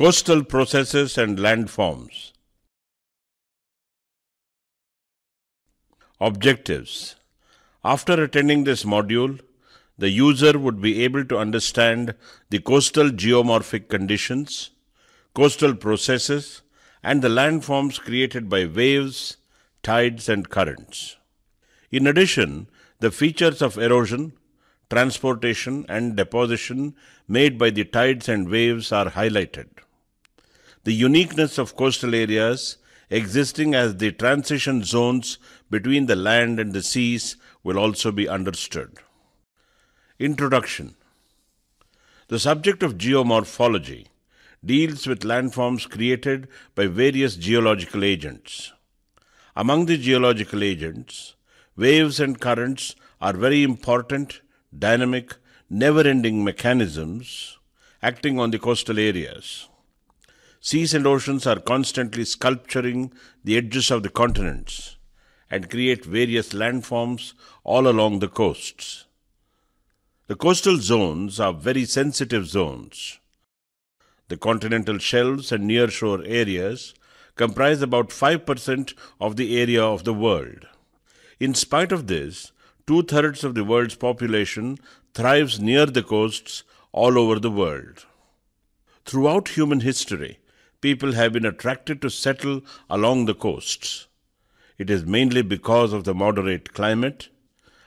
coastal processes and landforms. Objectives After attending this module, the user would be able to understand the coastal geomorphic conditions, coastal processes, and the landforms created by waves, tides, and currents. In addition, the features of erosion, transportation, and deposition made by the tides and waves are highlighted. The uniqueness of coastal areas existing as the transition zones between the land and the seas will also be understood. Introduction The subject of geomorphology deals with landforms created by various geological agents. Among the geological agents, waves and currents are very important, dynamic, never ending mechanisms acting on the coastal areas. Seas and oceans are constantly sculpturing the edges of the continents and create various landforms all along the coasts. The coastal zones are very sensitive zones. The continental shelves and nearshore areas comprise about 5% of the area of the world. In spite of this, two thirds of the world's population thrives near the coasts all over the world. Throughout human history, people have been attracted to settle along the coasts. It is mainly because of the moderate climate,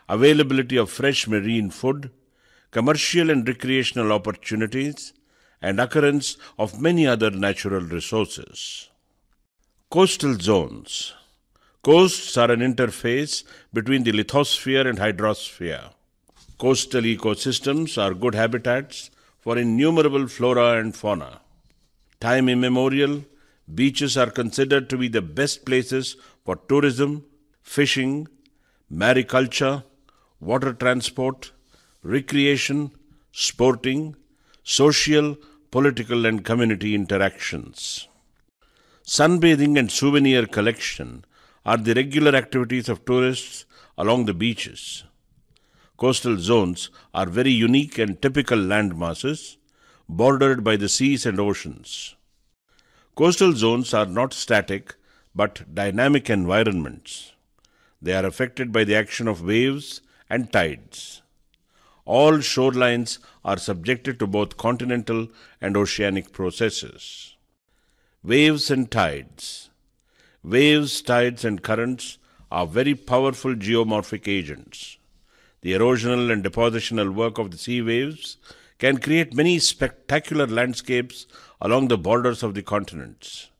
availability of fresh marine food, commercial and recreational opportunities, and occurrence of many other natural resources. Coastal zones. Coasts are an interface between the lithosphere and hydrosphere. Coastal ecosystems are good habitats for innumerable flora and fauna. Time immemorial, beaches are considered to be the best places for tourism, fishing, mariculture, water transport, recreation, sporting, social, political, and community interactions. Sunbathing and souvenir collection are the regular activities of tourists along the beaches. Coastal zones are very unique and typical landmasses bordered by the seas and oceans. Coastal zones are not static but dynamic environments. They are affected by the action of waves and tides. All shorelines are subjected to both continental and oceanic processes. Waves and tides. Waves, tides, and currents are very powerful geomorphic agents. The erosional and depositional work of the sea waves can create many spectacular landscapes along the borders of the continents.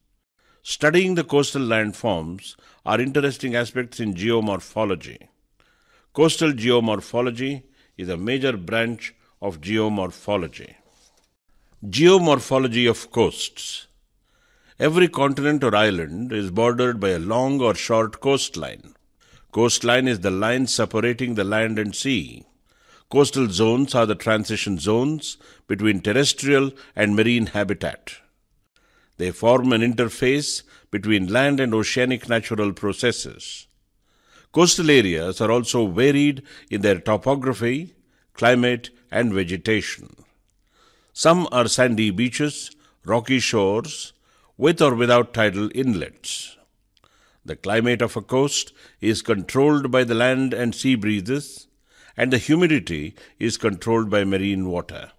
Studying the coastal landforms are interesting aspects in geomorphology. Coastal geomorphology is a major branch of geomorphology. Geomorphology of coasts. Every continent or island is bordered by a long or short coastline. Coastline is the line separating the land and sea. Coastal zones are the transition zones between terrestrial and marine habitat. They form an interface between land and oceanic natural processes. Coastal areas are also varied in their topography, climate, and vegetation. Some are sandy beaches, rocky shores, with or without tidal inlets. The climate of a coast is controlled by the land and sea breezes, and the humidity is controlled by marine water.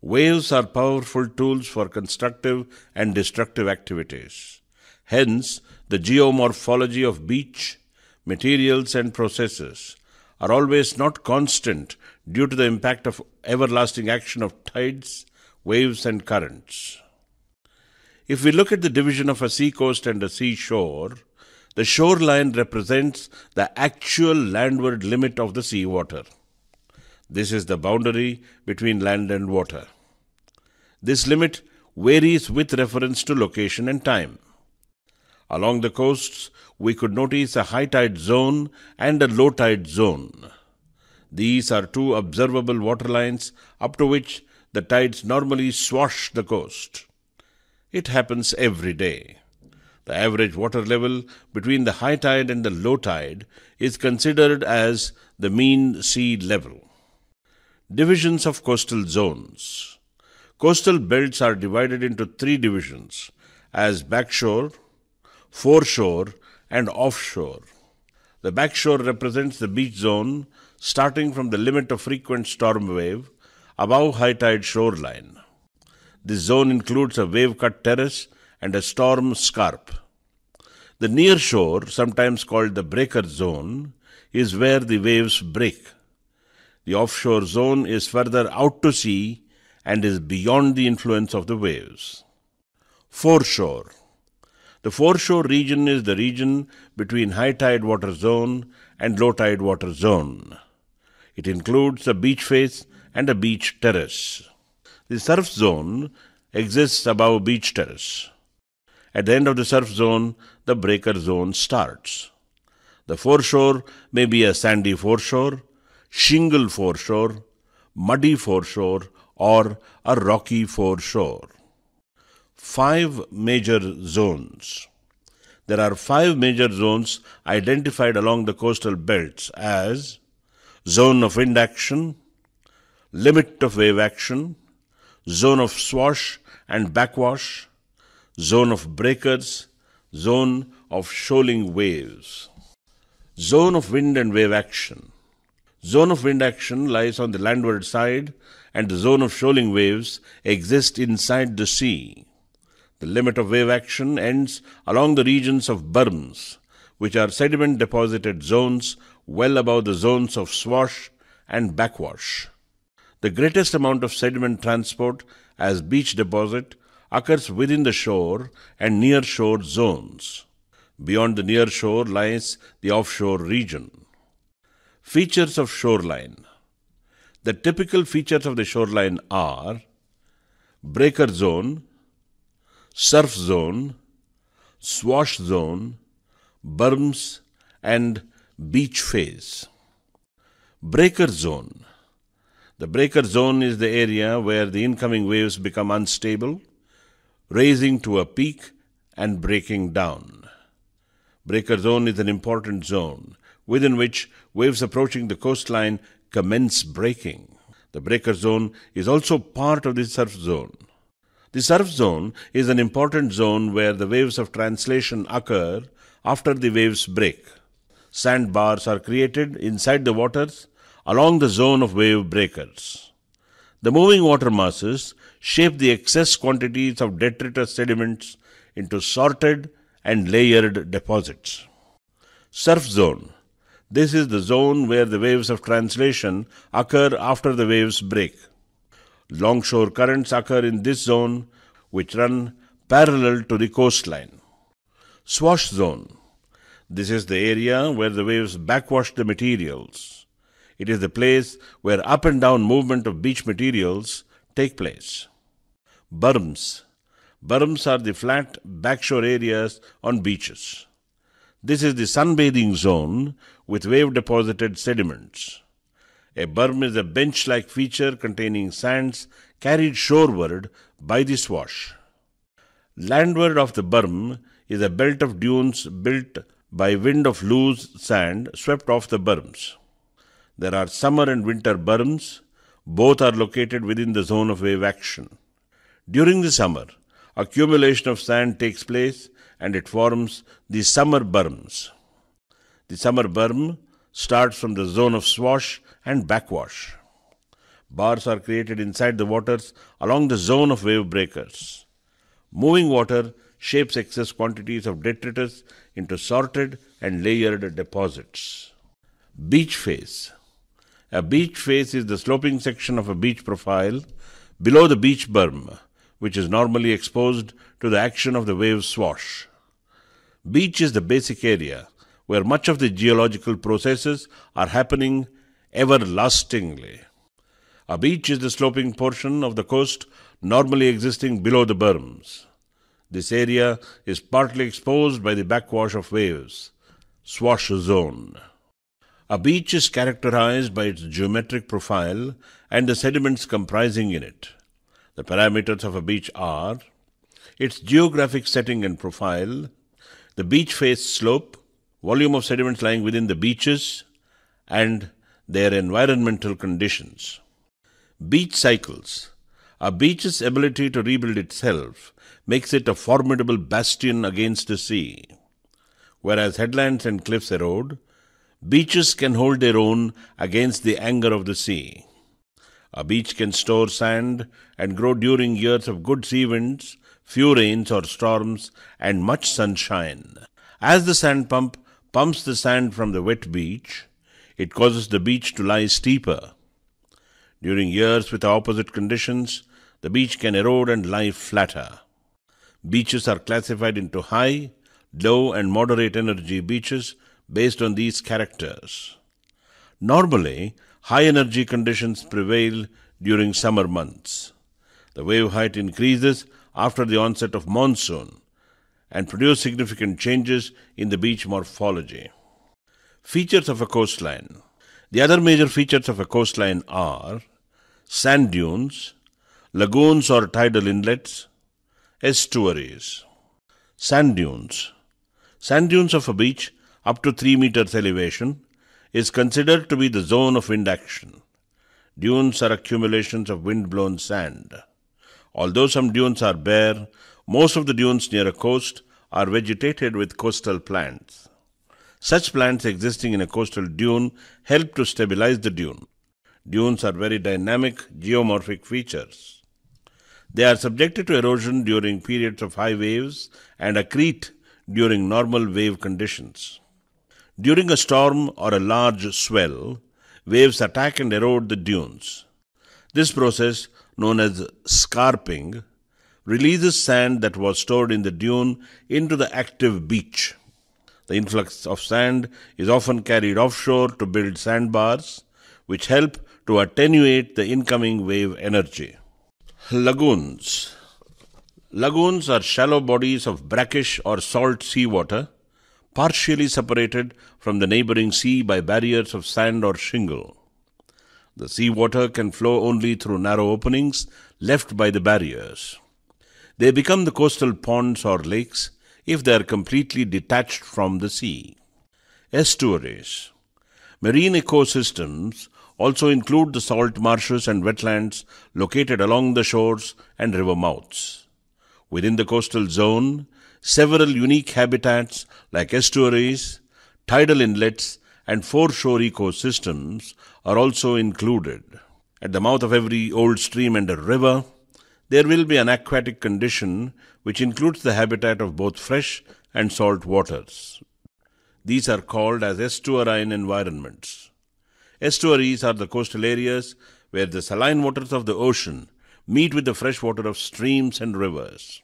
Waves are powerful tools for constructive and destructive activities. Hence, the geomorphology of beach, materials, and processes are always not constant due to the impact of everlasting action of tides, waves, and currents. If we look at the division of a seacoast and a seashore, the shoreline represents the actual landward limit of the seawater. This is the boundary between land and water. This limit varies with reference to location and time. Along the coasts, we could notice a high tide zone and a low tide zone. These are two observable water lines up to which the tides normally swash the coast. It happens every day. The average water level between the high tide and the low tide is considered as the mean sea level. Divisions of coastal zones. Coastal belts are divided into three divisions as backshore, foreshore, and offshore. The backshore represents the beach zone starting from the limit of frequent storm wave above high tide shoreline. This zone includes a wave cut terrace and a storm scarp. The near shore, sometimes called the breaker zone, is where the waves break. The offshore zone is further out to sea and is beyond the influence of the waves. Foreshore. The foreshore region is the region between high tide water zone and low tide water zone. It includes a beach face and a beach terrace. The surf zone exists above beach terrace. At the end of the surf zone, the breaker zone starts. The foreshore may be a sandy foreshore, shingle foreshore, muddy foreshore, or a rocky foreshore. Five major zones. There are five major zones identified along the coastal belts as zone of wind action, limit of wave action, zone of swash and backwash, zone of breakers, zone of shoaling waves, zone of wind and wave action. Zone of wind action lies on the landward side, and the zone of shoaling waves exists inside the sea. The limit of wave action ends along the regions of berms, which are sediment deposited zones well above the zones of swash and backwash. The greatest amount of sediment transport as beach deposit occurs within the shore and near shore zones. Beyond the near shore lies the offshore region. Features of shoreline. The typical features of the shoreline are breaker zone, surf zone, swash zone, berms, and beach phase. Breaker zone. The breaker zone is the area where the incoming waves become unstable raising to a peak and breaking down. Breaker zone is an important zone within which waves approaching the coastline commence breaking. The breaker zone is also part of the surf zone. The surf zone is an important zone where the waves of translation occur after the waves break. Sandbars are created inside the waters along the zone of wave breakers. The moving water masses shape the excess quantities of detritus sediments into sorted and layered deposits. Surf zone. This is the zone where the waves of translation occur after the waves break. Longshore currents occur in this zone, which run parallel to the coastline. Swash zone. This is the area where the waves backwash the materials. It is the place where up and down movement of beach materials take place. Berms. Berms are the flat backshore areas on beaches. This is the sunbathing zone with wave deposited sediments. A berm is a bench like feature containing sands carried shoreward by the swash. Landward of the berm is a belt of dunes built by wind of loose sand swept off the berms. There are summer and winter berms, both are located within the zone of wave action. During the summer, accumulation of sand takes place and it forms the summer berms. The summer berm starts from the zone of swash and backwash. Bars are created inside the waters along the zone of wave breakers. Moving water shapes excess quantities of detritus into sorted and layered deposits. Beach phase a beach face is the sloping section of a beach profile below the beach berm, which is normally exposed to the action of the wave swash. Beach is the basic area where much of the geological processes are happening everlastingly. A beach is the sloping portion of the coast normally existing below the berms. This area is partly exposed by the backwash of waves, swash zone. A beach is characterized by its geometric profile and the sediments comprising in it. The parameters of a beach are its geographic setting and profile, the beach face slope, volume of sediments lying within the beaches, and their environmental conditions. Beach cycles. A beach's ability to rebuild itself makes it a formidable bastion against the sea. Whereas headlands and cliffs erode, Beaches can hold their own against the anger of the sea. A beach can store sand and grow during years of good sea winds, few rains or storms, and much sunshine. As the sand pump pumps the sand from the wet beach, it causes the beach to lie steeper. During years with opposite conditions, the beach can erode and lie flatter. Beaches are classified into high, low, and moderate energy beaches based on these characters. Normally, high energy conditions prevail during summer months. The wave height increases after the onset of monsoon and produce significant changes in the beach morphology. Features of a coastline. The other major features of a coastline are sand dunes, lagoons or tidal inlets, estuaries. Sand dunes. Sand dunes of a beach up to 3 meters elevation is considered to be the zone of wind action. Dunes are accumulations of wind-blown sand. Although some dunes are bare, most of the dunes near a coast are vegetated with coastal plants. Such plants existing in a coastal dune help to stabilize the dune. Dunes are very dynamic geomorphic features. They are subjected to erosion during periods of high waves and accrete during normal wave conditions. During a storm or a large swell, waves attack and erode the dunes. This process, known as scarping, releases sand that was stored in the dune into the active beach. The influx of sand is often carried offshore to build sandbars, which help to attenuate the incoming wave energy. Lagoons Lagoons are shallow bodies of brackish or salt seawater partially separated from the neighboring sea by barriers of sand or shingle. The sea water can flow only through narrow openings left by the barriers. They become the coastal ponds or lakes if they are completely detached from the sea. Estuaries. Marine ecosystems also include the salt marshes and wetlands located along the shores and river mouths. Within the coastal zone, several unique habitats like estuaries, tidal inlets, and foreshore ecosystems are also included. At the mouth of every old stream and a river, there will be an aquatic condition which includes the habitat of both fresh and salt waters. These are called as estuarine environments. Estuaries are the coastal areas where the saline waters of the ocean meet with the fresh water of streams and rivers.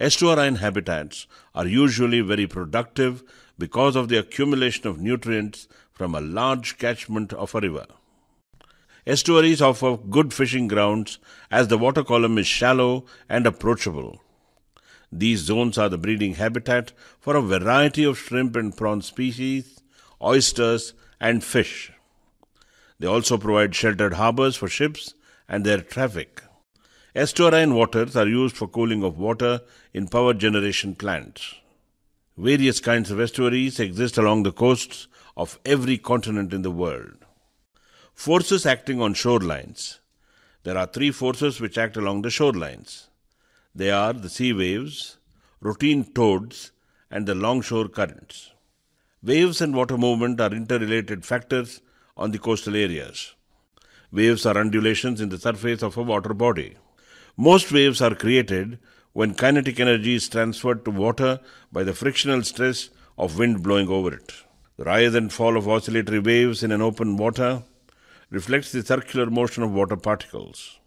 Estuarine habitats are usually very productive because of the accumulation of nutrients from a large catchment of a river. Estuaries offer good fishing grounds as the water column is shallow and approachable. These zones are the breeding habitat for a variety of shrimp and prawn species, oysters, and fish. They also provide sheltered harbors for ships and their traffic. Estuarine waters are used for cooling of water in power generation plants. Various kinds of estuaries exist along the coasts of every continent in the world. Forces acting on shorelines. There are three forces which act along the shorelines. They are the sea waves, routine tides, and the longshore currents. Waves and water movement are interrelated factors on the coastal areas. Waves are undulations in the surface of a water body. Most waves are created when kinetic energy is transferred to water by the frictional stress of wind blowing over it. The rise and fall of oscillatory waves in an open water reflects the circular motion of water particles.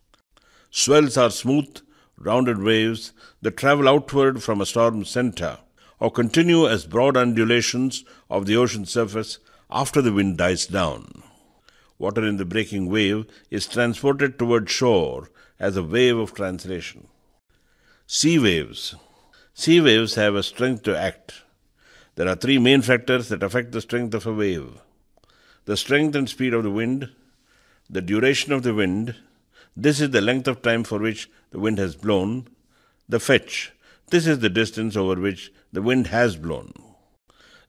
Swells are smooth, rounded waves that travel outward from a storm center or continue as broad undulations of the ocean surface after the wind dies down. Water in the breaking wave is transported toward shore as a wave of translation. Sea waves. Sea waves have a strength to act. There are three main factors that affect the strength of a wave the strength and speed of the wind, the duration of the wind, this is the length of time for which the wind has blown, the fetch, this is the distance over which the wind has blown.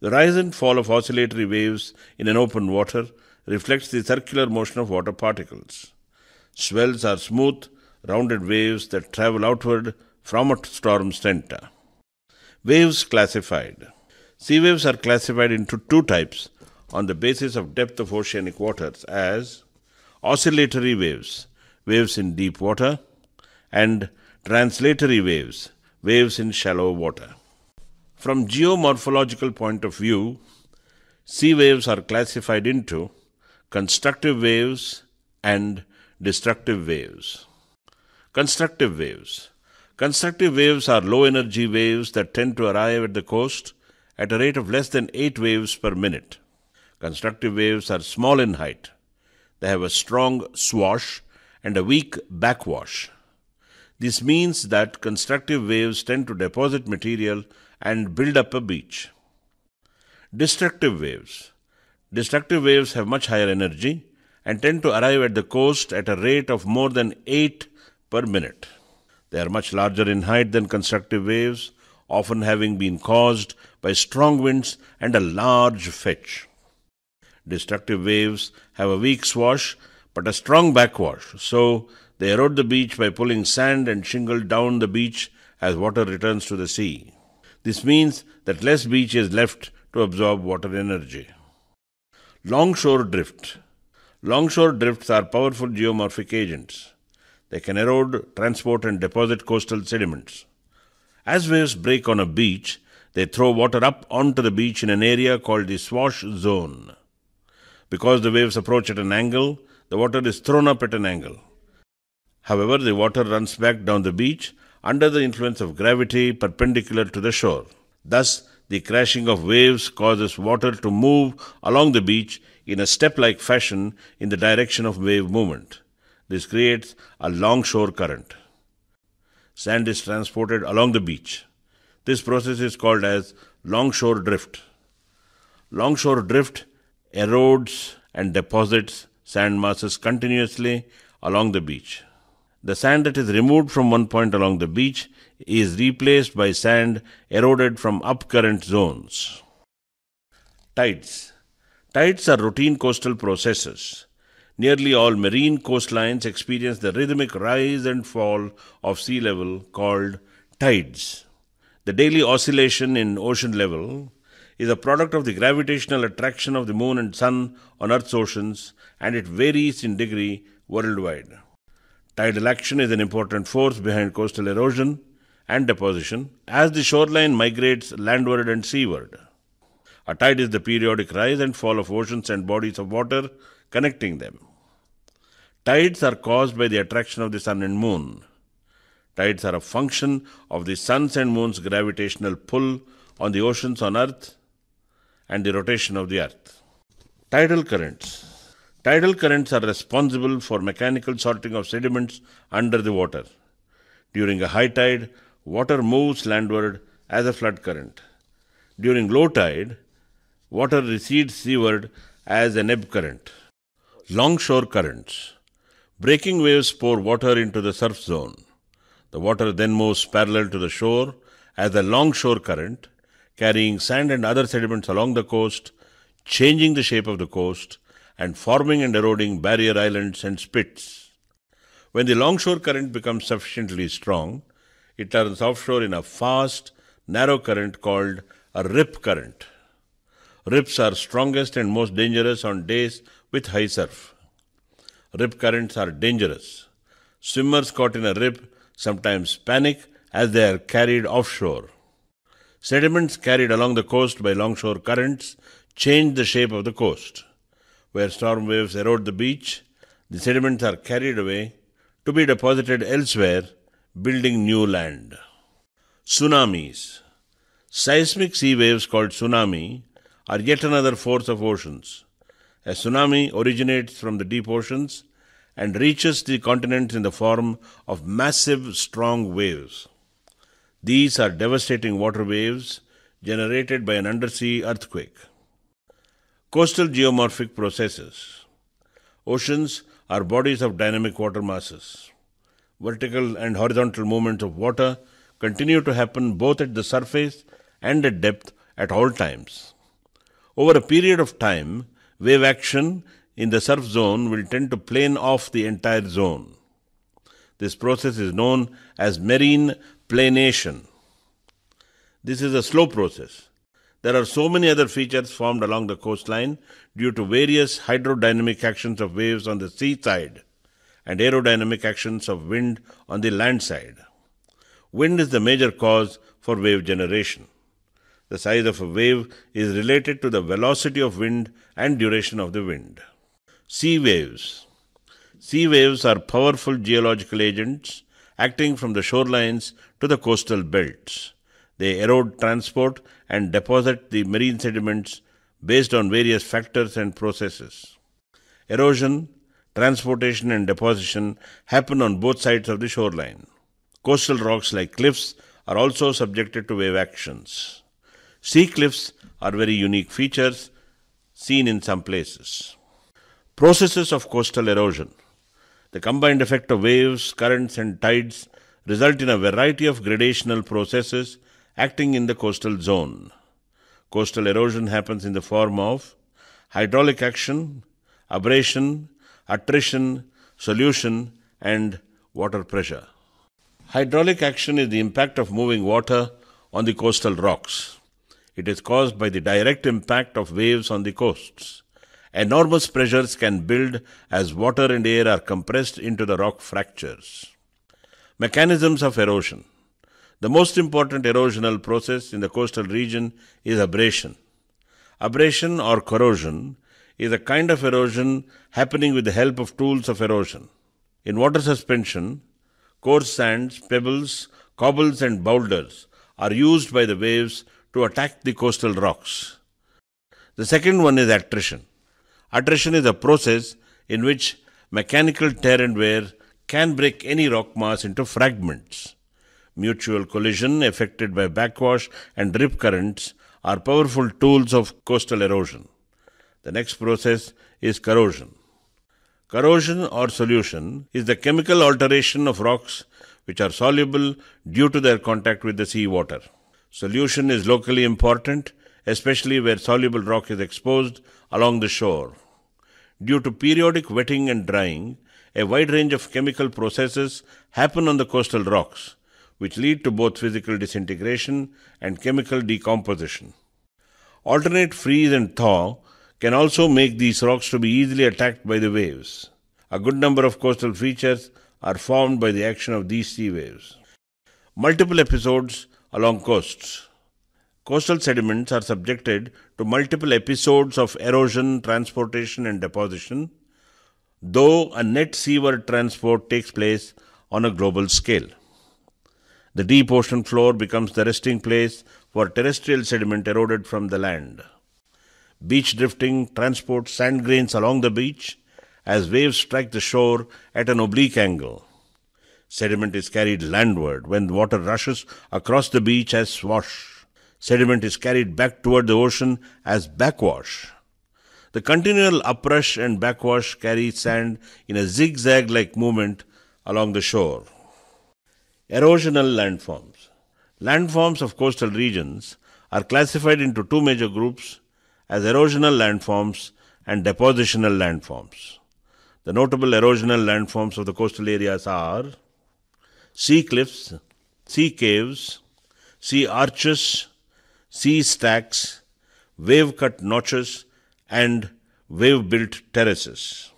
The rise and fall of oscillatory waves in an open water reflects the circular motion of water particles. Swells are smooth rounded waves that travel outward from a storm center. Waves classified. Sea waves are classified into two types on the basis of depth of oceanic waters as oscillatory waves, waves in deep water, and translatory waves, waves in shallow water. From geomorphological point of view, sea waves are classified into constructive waves and destructive waves. Constructive waves. Constructive waves are low energy waves that tend to arrive at the coast at a rate of less than 8 waves per minute. Constructive waves are small in height. They have a strong swash and a weak backwash. This means that constructive waves tend to deposit material and build up a beach. Destructive waves. Destructive waves have much higher energy and tend to arrive at the coast at a rate of more than 8 per minute. They are much larger in height than constructive waves, often having been caused by strong winds and a large fetch. Destructive waves have a weak swash but a strong backwash, so they erode the beach by pulling sand and shingle down the beach as water returns to the sea. This means that less beach is left to absorb water energy. Longshore drift. Longshore drifts are powerful geomorphic agents. They can erode, transport, and deposit coastal sediments. As waves break on a beach, they throw water up onto the beach in an area called the swash zone. Because the waves approach at an angle, the water is thrown up at an angle. However, the water runs back down the beach under the influence of gravity perpendicular to the shore. Thus, the crashing of waves causes water to move along the beach in a step like fashion in the direction of wave movement. This creates a longshore current. Sand is transported along the beach. This process is called as longshore drift. Longshore drift erodes and deposits sand masses continuously along the beach. The sand that is removed from one point along the beach is replaced by sand eroded from upcurrent zones. Tides. Tides are routine coastal processes. Nearly all marine coastlines experience the rhythmic rise and fall of sea level called tides. The daily oscillation in ocean level is a product of the gravitational attraction of the moon and sun on Earth's oceans and it varies in degree worldwide. Tidal action is an important force behind coastal erosion and deposition as the shoreline migrates landward and seaward. A tide is the periodic rise and fall of oceans and bodies of water connecting them. Tides are caused by the attraction of the sun and moon. Tides are a function of the sun's and moon's gravitational pull on the oceans on earth and the rotation of the earth. Tidal currents. Tidal currents are responsible for mechanical sorting of sediments under the water. During a high tide, water moves landward as a flood current. During low tide, water recedes seaward as an ebb current longshore currents. Breaking waves pour water into the surf zone. The water then moves parallel to the shore as the longshore current, carrying sand and other sediments along the coast, changing the shape of the coast, and forming and eroding barrier islands and spits. When the longshore current becomes sufficiently strong, it turns offshore in a fast, narrow current called a rip current. Rips are strongest and most dangerous on days with high surf. Rip currents are dangerous. Swimmers caught in a rip sometimes panic as they are carried offshore. Sediments carried along the coast by longshore currents change the shape of the coast. Where storm waves erode the beach, the sediments are carried away to be deposited elsewhere, building new land. Tsunamis. Seismic sea waves called tsunami are yet another force of oceans. A tsunami originates from the deep oceans and reaches the continent in the form of massive, strong waves. These are devastating water waves generated by an undersea earthquake. Coastal geomorphic processes. Oceans are bodies of dynamic water masses. Vertical and horizontal movements of water continue to happen both at the surface and at depth at all times. Over a period of time, wave action in the surf zone will tend to plane off the entire zone. This process is known as marine planation. This is a slow process. There are so many other features formed along the coastline due to various hydrodynamic actions of waves on the sea side, and aerodynamic actions of wind on the land side. Wind is the major cause for wave generation. The size of a wave is related to the velocity of wind and duration of the wind. Sea waves. Sea waves are powerful geological agents acting from the shorelines to the coastal belts. They erode transport and deposit the marine sediments based on various factors and processes. Erosion, transportation, and deposition happen on both sides of the shoreline. Coastal rocks like cliffs are also subjected to wave actions. Sea cliffs are very unique features seen in some places. Processes of coastal erosion. The combined effect of waves, currents, and tides result in a variety of gradational processes acting in the coastal zone. Coastal erosion happens in the form of hydraulic action, abrasion, attrition, solution, and water pressure. Hydraulic action is the impact of moving water on the coastal rocks. It is caused by the direct impact of waves on the coasts. Enormous pressures can build as water and air are compressed into the rock fractures. Mechanisms of erosion. The most important erosional process in the coastal region is abrasion. Abrasion or corrosion is a kind of erosion happening with the help of tools of erosion. In water suspension, coarse sands, pebbles, cobbles, and boulders are used by the waves to attack the coastal rocks. The second one is attrition. Attrition is a process in which mechanical tear and wear can break any rock mass into fragments. Mutual collision affected by backwash and rip currents are powerful tools of coastal erosion. The next process is corrosion. Corrosion or solution is the chemical alteration of rocks which are soluble due to their contact with the sea water. Solution is locally important, especially where soluble rock is exposed along the shore. Due to periodic wetting and drying, a wide range of chemical processes happen on the coastal rocks, which lead to both physical disintegration and chemical decomposition. Alternate freeze and thaw can also make these rocks to be easily attacked by the waves. A good number of coastal features are formed by the action of these sea waves. Multiple episodes along coasts. Coastal sediments are subjected to multiple episodes of erosion, transportation, and deposition, though a net seaward transport takes place on a global scale. The deep ocean floor becomes the resting place for terrestrial sediment eroded from the land. Beach drifting transports sand grains along the beach as waves strike the shore at an oblique angle. Sediment is carried landward when water rushes across the beach as swash. Sediment is carried back toward the ocean as backwash. The continual uprush and backwash carry sand in a zigzag like movement along the shore. Erosional landforms. Landforms of coastal regions are classified into two major groups as erosional landforms and depositional landforms. The notable erosional landforms of the coastal areas are sea cliffs, sea caves, sea arches, sea stacks, wave cut notches, and wave built terraces.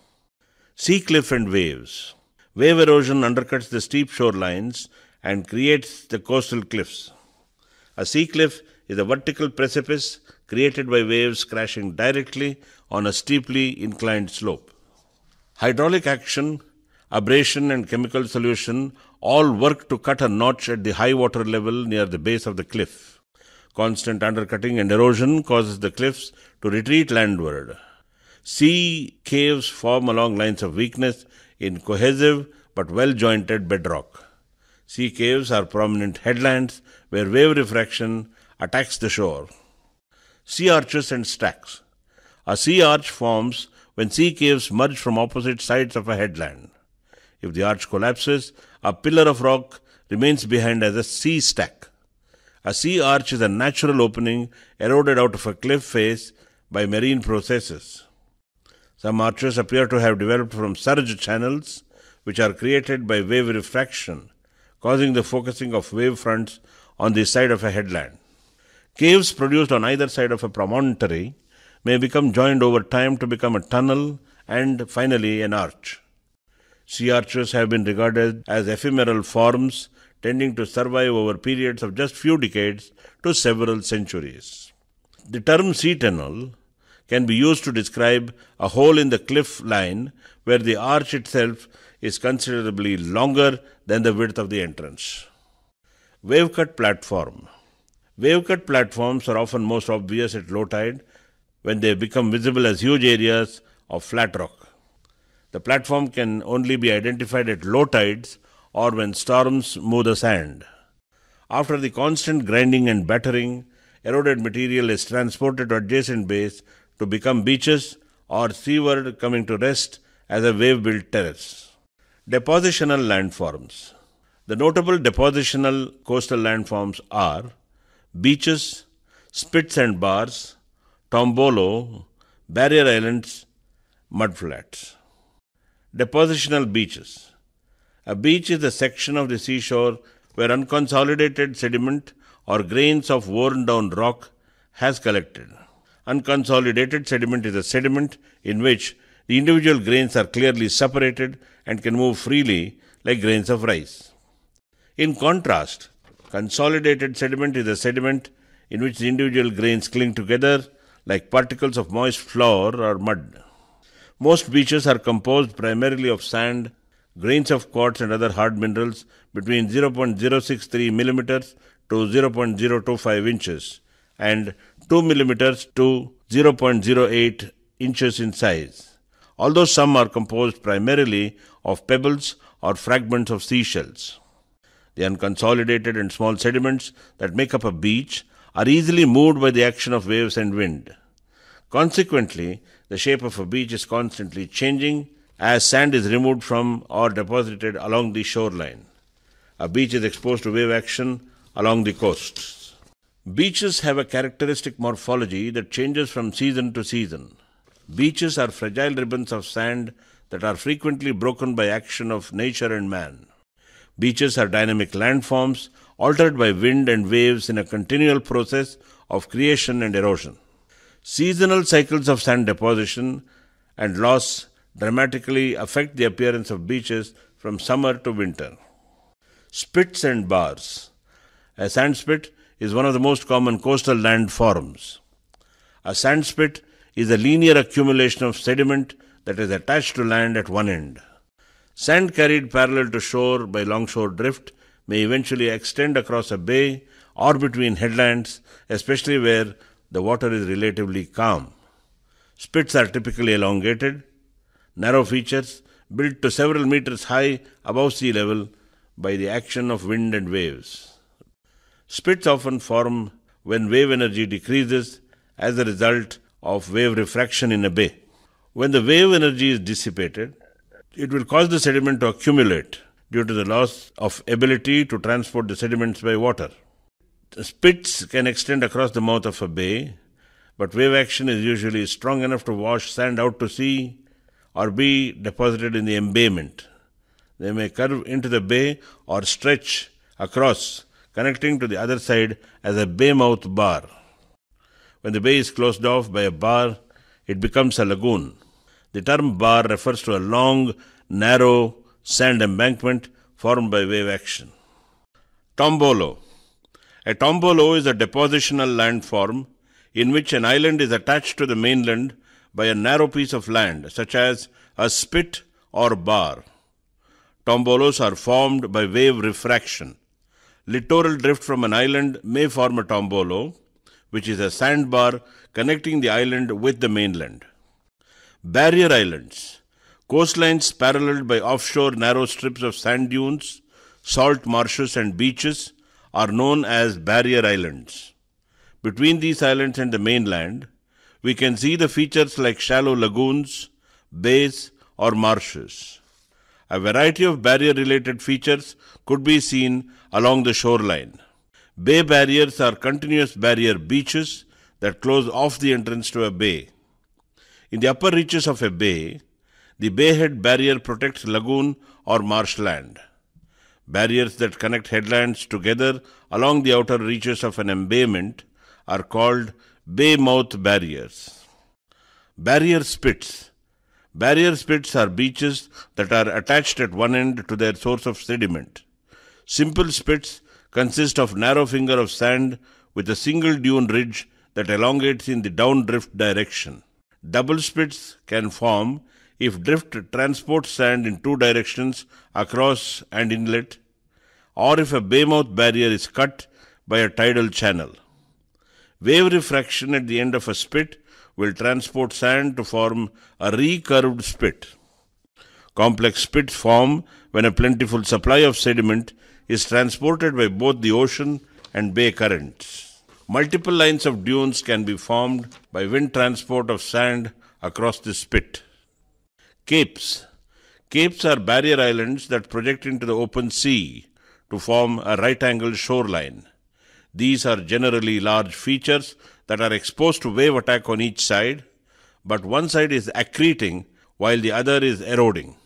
Sea cliff and waves. Wave erosion undercuts the steep shorelines and creates the coastal cliffs. A sea cliff is a vertical precipice created by waves crashing directly on a steeply inclined slope. Hydraulic action abrasion and chemical solution all work to cut a notch at the high water level near the base of the cliff. Constant undercutting and erosion causes the cliffs to retreat landward. Sea caves form along lines of weakness in cohesive but well jointed bedrock. Sea caves are prominent headlands where wave refraction attacks the shore. Sea arches and stacks. A sea arch forms when sea caves merge from opposite sides of a headland. If the arch collapses, a pillar of rock remains behind as a sea stack. A sea arch is a natural opening eroded out of a cliff face by marine processes. Some arches appear to have developed from surge channels, which are created by wave refraction, causing the focusing of wave fronts on the side of a headland. Caves produced on either side of a promontory may become joined over time to become a tunnel and finally an arch. Sea arches have been regarded as ephemeral forms tending to survive over periods of just few decades to several centuries. The term sea tunnel can be used to describe a hole in the cliff line where the arch itself is considerably longer than the width of the entrance. Wave-cut platform. Wave-cut platforms are often most obvious at low tide when they become visible as huge areas of flat rock. The platform can only be identified at low tides or when storms move the sand. After the constant grinding and battering, eroded material is transported to adjacent bays to become beaches or seaward coming to rest as a wave-built terrace. Depositional landforms. The notable depositional coastal landforms are beaches, spits and bars, tombolo, barrier islands, mudflats. Depositional beaches. A beach is a section of the seashore where unconsolidated sediment or grains of worn down rock has collected. Unconsolidated sediment is a sediment in which the individual grains are clearly separated and can move freely like grains of rice. In contrast, consolidated sediment is a sediment in which the individual grains cling together like particles of moist flour or mud. Most beaches are composed primarily of sand, grains of quartz and other hard minerals between 0.063 millimeters to 0.025 inches and 2 millimeters to 0.08 inches in size. Although some are composed primarily of pebbles or fragments of seashells. The unconsolidated and small sediments that make up a beach are easily moved by the action of waves and wind. Consequently, the shape of a beach is constantly changing as sand is removed from or deposited along the shoreline. A beach is exposed to wave action along the coasts. Beaches have a characteristic morphology that changes from season to season. Beaches are fragile ribbons of sand that are frequently broken by action of nature and man. Beaches are dynamic landforms altered by wind and waves in a continual process of creation and erosion. Seasonal cycles of sand deposition and loss dramatically affect the appearance of beaches from summer to winter. Spits and bars. A sand spit is one of the most common coastal landforms. A sand spit is a linear accumulation of sediment that is attached to land at one end. Sand carried parallel to shore by longshore drift may eventually extend across a bay or between headlands, especially where the water is relatively calm. Spits are typically elongated, narrow features built to several meters high above sea level by the action of wind and waves. Spits often form when wave energy decreases as a result of wave refraction in a bay. When the wave energy is dissipated, it will cause the sediment to accumulate due to the loss of ability to transport the sediments by water spits can extend across the mouth of a bay, but wave action is usually strong enough to wash sand out to sea or be deposited in the embayment. They may curve into the bay or stretch across, connecting to the other side as a bay mouth bar. When the bay is closed off by a bar, it becomes a lagoon. The term bar refers to a long, narrow sand embankment formed by wave action. Tombolo a tombolo is a depositional landform in which an island is attached to the mainland by a narrow piece of land, such as a spit or bar. Tombolos are formed by wave refraction. Littoral drift from an island may form a tombolo, which is a sandbar connecting the island with the mainland. Barrier islands, coastlines paralleled by offshore narrow strips of sand dunes, salt marshes, and beaches are known as barrier islands. Between these islands and the mainland, we can see the features like shallow lagoons, bays, or marshes. A variety of barrier related features could be seen along the shoreline. Bay barriers are continuous barrier beaches that close off the entrance to a bay. In the upper reaches of a bay, the bayhead barrier protects lagoon or marshland. Barriers that connect headlands together along the outer reaches of an embayment are called bay mouth barriers. Barrier spits. Barrier spits are beaches that are attached at one end to their source of sediment. Simple spits consist of narrow finger of sand with a single dune ridge that elongates in the down drift direction. Double spits can form if drift transports sand in two directions across and inlet, or if a baymouth barrier is cut by a tidal channel. Wave refraction at the end of a spit will transport sand to form a recurved spit. Complex spits form when a plentiful supply of sediment is transported by both the ocean and bay currents. Multiple lines of dunes can be formed by wind transport of sand across the spit capes. Capes are barrier islands that project into the open sea to form a right angle shoreline. These are generally large features that are exposed to wave attack on each side, but one side is accreting while the other is eroding.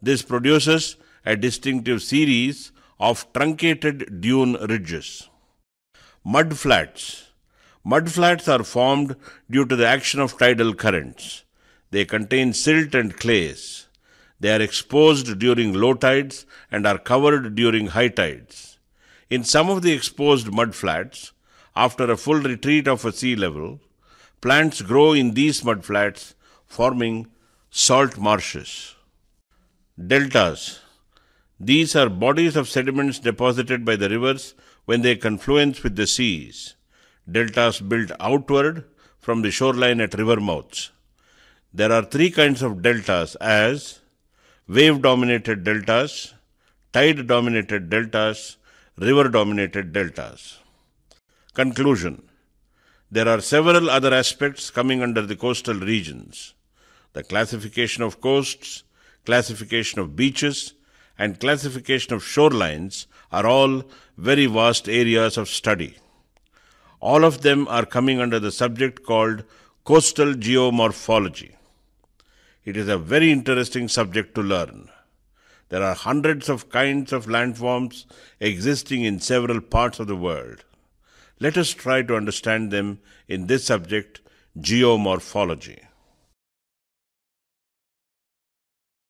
This produces a distinctive series of truncated dune ridges. Mudflats. Mudflats are formed due to the action of tidal currents. They contain silt and clays. They are exposed during low tides and are covered during high tides. In some of the exposed mud flats, after a full retreat of a sea level, plants grow in these mud flats, forming salt marshes. Deltas. These are bodies of sediments deposited by the rivers when they confluence with the seas. Deltas build outward from the shoreline at river mouths. There are three kinds of deltas as wave dominated deltas, tide dominated deltas, river dominated deltas. Conclusion There are several other aspects coming under the coastal regions the classification of coasts, classification of beaches, and classification of shorelines are all very vast areas of study. All of them are coming under the subject called coastal geomorphology. It is a very interesting subject to learn. There are hundreds of kinds of landforms existing in several parts of the world. Let us try to understand them in this subject, geomorphology.